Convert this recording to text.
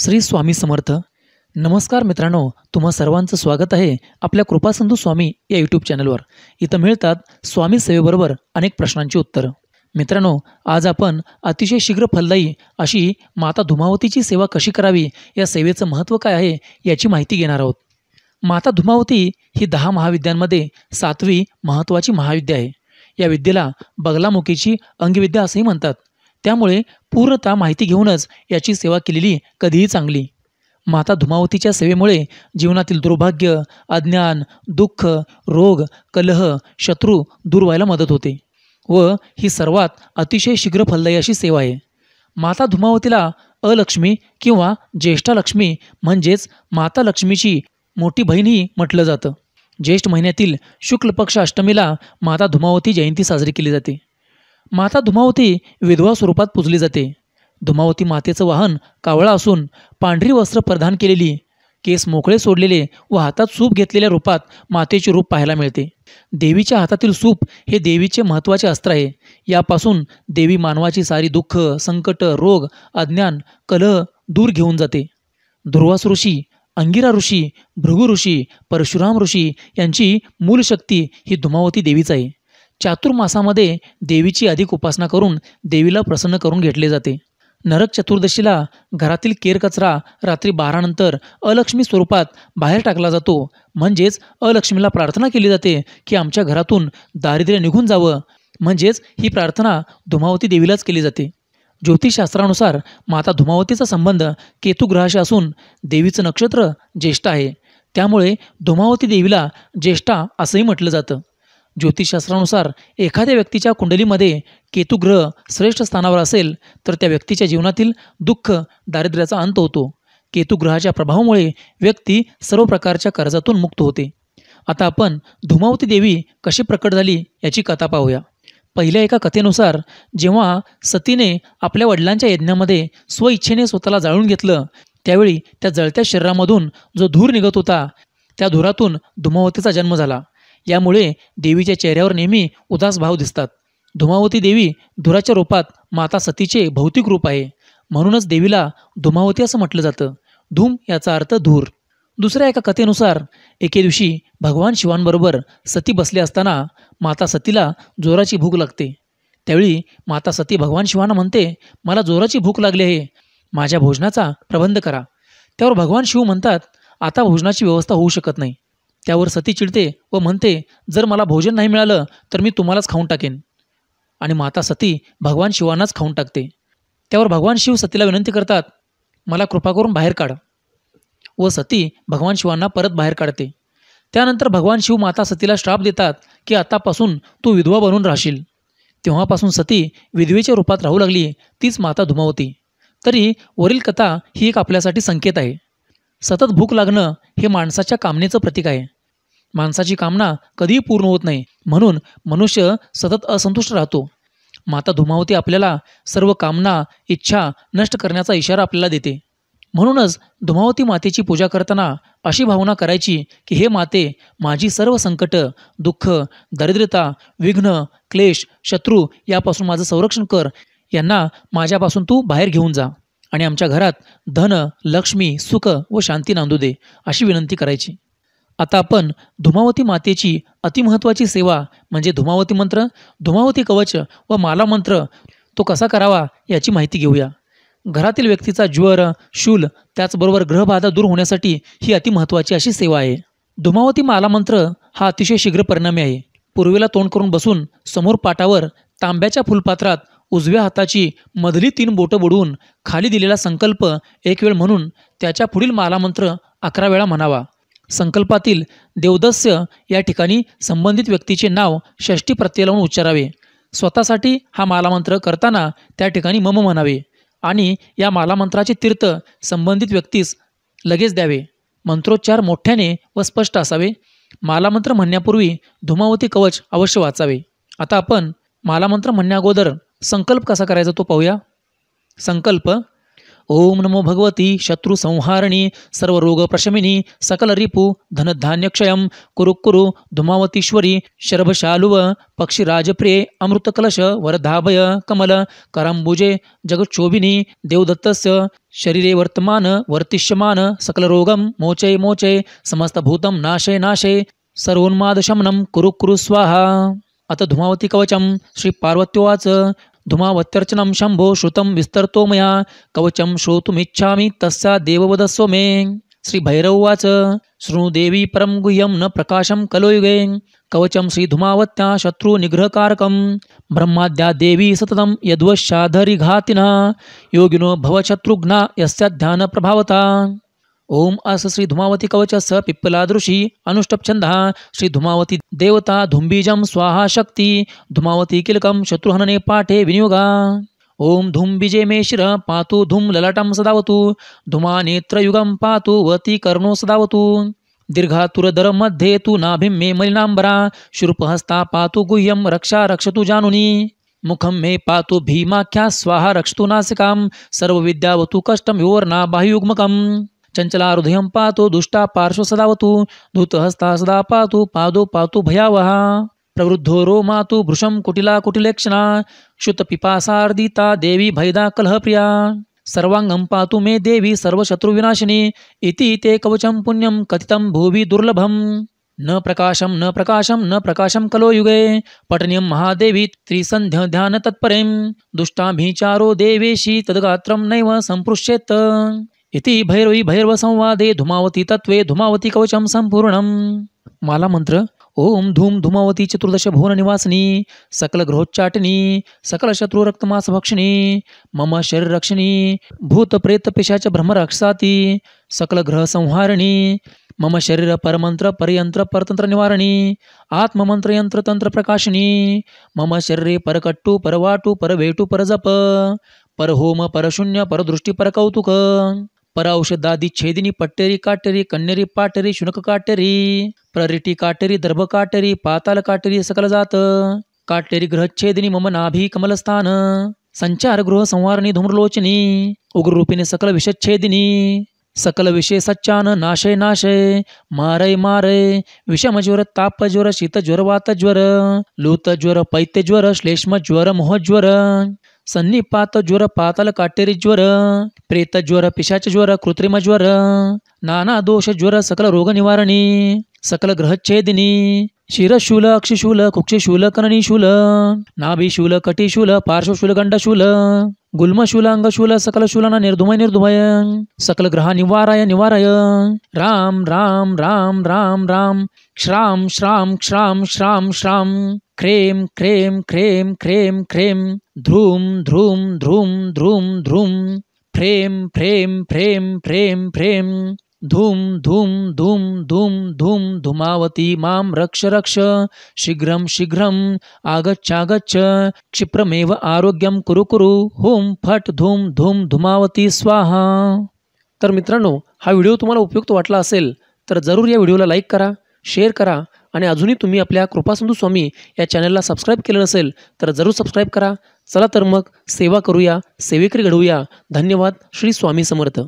श्री स्वामी समर्थ नमस्कार मित्रांनो तुम्हा सर्वांचं स्वागत आहे आपल्या कृपासंधू स्वामी या यूट्यूब चॅनलवर इथं मिळतात स्वामी सेवेबरोबर अनेक प्रश्नांची उत्तरं मित्रांनो आज आपण अतिशय शीघ्र फलदायी अशी माता धुमावतीची सेवा कशी करावी या सेवेचं महत्त्व काय आहे याची माहिती घेणार आहोत माता धुमावती ही दहा महाविद्यांमध्ये सातवी महत्त्वाची महाविद्या आहे या विद्येला बगलामुखीची अंगविद्या असंही म्हणतात त्यामुळे पूर्णतः माहिती घेऊनच याची सेवा केलेली कधीही चांगली माता धुमावतीच्या सेवेमुळे जीवनातील दुर्भाग्य अज्ञान दुःख रोग कलह शत्रू दूर व्हायला मदत होते व ही सर्वात अतिशय शीघ्र फलदायी अशी सेवा आहे माता धुमावतीला अलक्ष्मी किंवा ज्येष्ठा लक्ष्मी म्हणजेच माता लक्ष्मीची मोठी बहीणही म्हटलं जातं ज्येष्ठ महिन्यातील शुक्ल पक्ष अष्टमीला माता धुमावती जयंती साजरी केली जाते माता धुमावती विधवा स्वरूपात पुजली जाते धुमावती मातेचं वाहन कावळा असून पांढरी वस्त्र प्रदान केलेली केस मोकळे सोडलेले व हातात सूप घेतलेल्या रूपात मातेचे रूप पाहायला मिळते देवीच्या हातातील सूप हे देवीचे महत्त्वाचे अस्त्र आहे यापासून देवी मानवाची सारी दुःख संकट रोग अज्ञान कलह दूर घेऊन जाते ध्रुवास ऋषी अंगिरा ऋषी भृगु ऋषी परशुराम ऋषी यांची मूलशक्ती ही धुमावती देवीच आहे चातुर्मासामध्ये देवीची अधिक उपासना करून देवीला प्रसन्न करून घेतले जाते नरक चतुर्दशीला घरातील केर कचरा रात्री बारानंतर अलक्ष्मी स्वरूपात बाहेर टाकला जातो म्हणजेच अलक्ष्मीला प्रार्थना केली जाते की आमच्या घरातून दारिद्र्य निघून जावं म्हणजेच ही प्रार्थना धुमावती देवीलाच केली जाते ज्योतिषशास्त्रानुसार माता धुमावतीचा संबंध केतुग्रहाशी असून देवीचं नक्षत्र ज्येष्ठ आहे त्यामुळे धुमावती देवीला ज्येष्ठा असंही म्हटलं जातं ज्योतिषशास्त्रानुसार एखाद्या व्यक्तीच्या कुंडलीमध्ये केतुग्रह श्रेष्ठ स्थानावर असेल तर त्या व्यक्तीच्या जीवनातील दुःख दारिद्र्याचा अंत होतो केतुग्रहाच्या प्रभावामुळे व्यक्ती सर्व प्रकारच्या कर्जातून मुक्त होते आता आपण धुमावती देवी कशी प्रकट झाली याची कथा पाहूया पहिल्या एका कथेनुसार जेव्हा सतीने आपल्या वडिलांच्या यज्ञामध्ये स्वइच्छेने स्वतःला जाळून घेतलं त्यावेळी त्या जळत्या शरीरामधून जो धूर निघत होता त्या धुरातून धुमावतीचा जन्म झाला यामुळे देवीच्या चेहऱ्यावर नेहमी उदास भाव दिसतात धुमावती देवी धुराच्या रूपात माता सतीचे भौतिक रूप आहे म्हणूनच देवीला धुमावती असं म्हटलं जातं धूम याचा अर्थ धूर दुसऱ्या एका कथेनुसार एके दिवशी भगवान शिवांबरोबर सती बसले असताना माता सतीला जोराची भूक लागते त्यावेळी माता सती भगवान शिवांना म्हणते मला जोराची भूक लागली आहे माझ्या भोजनाचा प्रबंध करा त्यावर भगवान शिव म्हणतात आता भोजनाची व्यवस्था होऊ शकत नाही त्यावर सती चिडते व म्हणते जर मला भोजन नाही मिळालं तर मी तुम्हालाच खाऊन टाकेन आणि माता सती भगवान शिवांनाच खाऊन टाकते त्यावर भगवान शिव सतीला विनंती करतात मला कृपा करून बाहेर काढ व सती भगवान शिवांना परत बाहेर काढते त्यानंतर भगवान शिव माता सतीला श्राप देतात की आतापासून तू विधवा बनून राहशील तेव्हापासून सती विधवेच्या रूपात राहू लागली तीच माता धुमावती तरी वरील कथा ही एक आपल्यासाठी संकेत आहे सतत भूक लागणं हे माणसाच्या कामनेचं प्रतीक आहे माणसाची कामना कधीही पूर्ण होत नाही म्हणून मनुष्य सतत असंतुष्ट राहतो माता धुमावती आपल्याला सर्व कामना इच्छा नष्ट करण्याचा इशारा आपल्याला देते म्हणूनच धुमावती मातेची पूजा करताना अशी भावना करायची की हे माते माझी सर्व संकट दुःख दरिद्रता विघ्न क्लेश शत्रू यापासून माझं संरक्षण कर यांना माझ्यापासून तू बाहेर घेऊन जा आणि आमच्या घरात धन लक्ष्मी सुख व शांती नांदू दे अशी विनंती करायची आता आपण धुमावती मातेची अतिमहत्वाची सेवा म्हणजे धुमावती मंत्र धुमावती कवच व माला मंत्र तो कसा करावा याची माहिती घेऊया घरातील व्यक्तीचा ज्वर शूल त्याचबरोबर ग्रहबाधा दूर होण्यासाठी ही अतिमहत्वाची अशी सेवा आहे धुमावती माला मंत्र हा अतिशय शीघ्र परिणामी आहे पूर्वेला तोंड करून बसून समोर पाटावर तांब्याच्या फुलपात्रात उजव्या हाताची मधली तीन बोटं बुडवून खाली दिलेला संकल्प एक वेळ म्हणून त्याच्या पुढील मालामंत्र अकरा वेळा म्हणावा संकल्पातील देवदस्य या ठिकाणी संबंधित व्यक्तीचे नाव षष्टी प्रत्यय लावून उच्चारावे स्वतःसाठी हा मालामंत्र करताना त्या ठिकाणी मम म्हणावे आणि या मालामंत्राचे तीर्थ संबंधित व्यक्तीस लगेच द्यावे मंत्रोच्चार मोठ्याने व स्पष्ट असावे मालामंत्र म्हणण्यापूर्वी धुमावती कवच अवश्य वाचावे आता आपण मालामंत्र म्हणण्याअगोदर संकल्प कसा करायचा तो पाहूया संकल्प ओम नमो भगवती शत्रु संहारिणी सर्व रोग प्रशमिनी सकल रिपू कुरु कुरुकुरु धुमावतीश्वरी शरभशालुव अमृत अमृतकलश वरधाभय कमल करांबुजे जगच्छोभिनी देवदत्तस्य शरीरे वर्तमान वर्तिष्यमान सकलरोगं मोचय मोचे समस्तभूतं नाशे नाशे सर्वोन्मादशमनं कुरु कुरु स्वाहा अथ धुमावती कवचं श्री पार्वत्योवाच धुमावत्यर्चनं शम्भो श्रुतं विस्तरतो मया कवचं श्रोतुमिच्छामि तस्या देववदस्व मे श्रीभैरववाच शृणुदेवी परं गुह्यं न प्रकाशं कलोयुगे शत्रु श्रीधुमावत्या शत्रुनिग्रहकारकं ब्रह्माद्या देवी सततं यद्वशाधरिघातिनः योगिनो भवशत्रुघ्ना यस्य ध्यानप्रभावता ओम अस श्री धुमावती कवच स पिप्पलादृशी छंद श्री धुमावती देवता धुम्बीज स्वाहा शक्ति धुमावती किलक शत्रुहनने पाठे विनियोगा ओम धूम बीजे मे शि पा धूम ललाटम सदावत धुमा नेत्रुगम पातु वती कर्णो सदावत दीर्घातुरदर मध्ये तो नाभि मे मलिनांबरा शूर्पहस्ता पातु गुह्यम रक्षा रक्षतु जानुनी मुखम मे पा भीमाख्या स्वाहा रक्षतु नासिकां सर्वविद्यावतु कष्टं योर्ना बाह्युग्मकम् चंचला हृदय पातु दुष्टा पार्श्व सदावतु धूतहस्ता सदा पातु पादो पातु भयावह प्रवृद्धो रोमातु भृशं कुटिला कुटिलेक्षणा शुतपिपासार्दिता देवी भैदा कलह प्रिया सर्वांगं पातु मे देवी सर्वशत्रुविनाशिनी इति ते कवचं पुण्यं कथितं भुवि दुर्लभम् न प्रकाशम न प्रकाशम न प्रकाशम कलो युगे पठनीय महादेवी त्रिसंध्य ध्यान तत्परें दुष्टाभिचारो देवेशी तदगात्रम नैव संपृश्येत इति भैरवी भैरवसंवादे धुमावती तत्वे धुमावती कवचम संपूर्ण माला मंत्र ओम धूम धुमावती चतुर्दश भुवन निवासिनी सकल गृहोच्चाटनी सकल शत्रु रक्तमास भक्षिणी मम शरीर रक्षिणी भूत प्रेत पिशाच भ्रमरक्षाती सकल ग्रह संहारिणी मम शरीर परमंत्र परयंत्र परतंत्र निवारणी आत्ममंत्र यंत्र तंत्र प्रकाशिनी मम शरीरे परकट्टू परवाटू परवेटू परजप परहोम परशून्य परदृष्टी परकौतुक परौषधादी छेदिनी पट्टेरी काटेरी कन्नेरी पाटेरी शुनक काटेरी प्ररिटी काटेरी दर्भ काटेरी पाताल काटेरी सकल जात काटेरी ग्रहच्छेदिनी मम नाभी कमलस्थान संचार गृह संहारणी धूम्रलोचनी उग्ररूपिणी सकल विषच्छेदिनी सकल विषय सच्चान नाशय नाशय मारय मारय विषम ज्वर ताप ज्वर शीत ज्वर वात ज्वर लूत ज्वर पैत्य ज्वर श्लेष्म ज्वर मोह ज्वर ಸನ್ನಿಪಾತ ಜ್ವರ ಪಾತಲ ಕಾಟೇರಿ ಜ್ವರ ಪ್ರೇತ ಜ್ವರ ಪಿಶಾಚ ಜ್ವರ ಕೃತ್ರಿಮ ಜ್ವರ ನಾನಾ ದೋಷ ಜ್ವರ ಸಕಲ ರೋಗ ನಿವಾರಣೆ ಸಕಲ ಗ್ರಹಚ್ಛೇದಿನಿ ಶಿರಶೂಲ ಅಕ್ಷಿಶೂಲ ಕುಕ್ಷಿಶೂಲ ಕನನಿಶೂಲ ನಾಭಿಶೂಲ ಕಟಿಶೂಲ ಪಾರ್ಶ್ವಶೂಲ ಗಂಡಶೂಲ ಗುಲ್ಮಶೂಲ ಅಂಗಶೂಲ ಸಕಲ ಶೂಲನ ನಿರ್ಧುಮಯ ನಿರ್ಧುಮಯ ಸಕಲ ಗ್ರಹ ನಿವಾರಾಯ ನಿವಾರಾಯ ರಾಮ್ ರಾಮ್ ರಾಮ್ ರಾಮ್ ರಾಮ್ ಶ್ರಾಂ ಶ್ರಾಂ ಶ್ರಾಂ ಶ್ರಾಂ ಶ್ರಾಂ क्रेम क्रेम क्रेम क्रेम क्रेम ध्रुम ध्रुम ध्रुम ध्रुम ध्रुम फ्रेम फ्रेम फ्रेम फ्रेम फ्रेम धूम धूम धूम धूम धूम धुमावती माम रक्ष रक्ष शीघ्रं शीघ्रम आगच्छागच्छ क्षिप्रमेव आरोग्यम कुरु कुरु हुम फट धूम धूम धुमावती स्वाहा तर मित्रांनो हा व्हिडिओ तुम्हाला उपयुक्त वाटला असेल तर जरूर या व्हिडिओला लाईक करा शेअर करा आणि अजूनही तुम्ही आपल्या कृपासंधू स्वामी या चॅनलला सबस्क्राईब केलं नसेल तर जरूर सबस्क्राईब करा चला तर मग सेवा करूया सेवेकरी घडवूया धन्यवाद श्री स्वामी समर्थ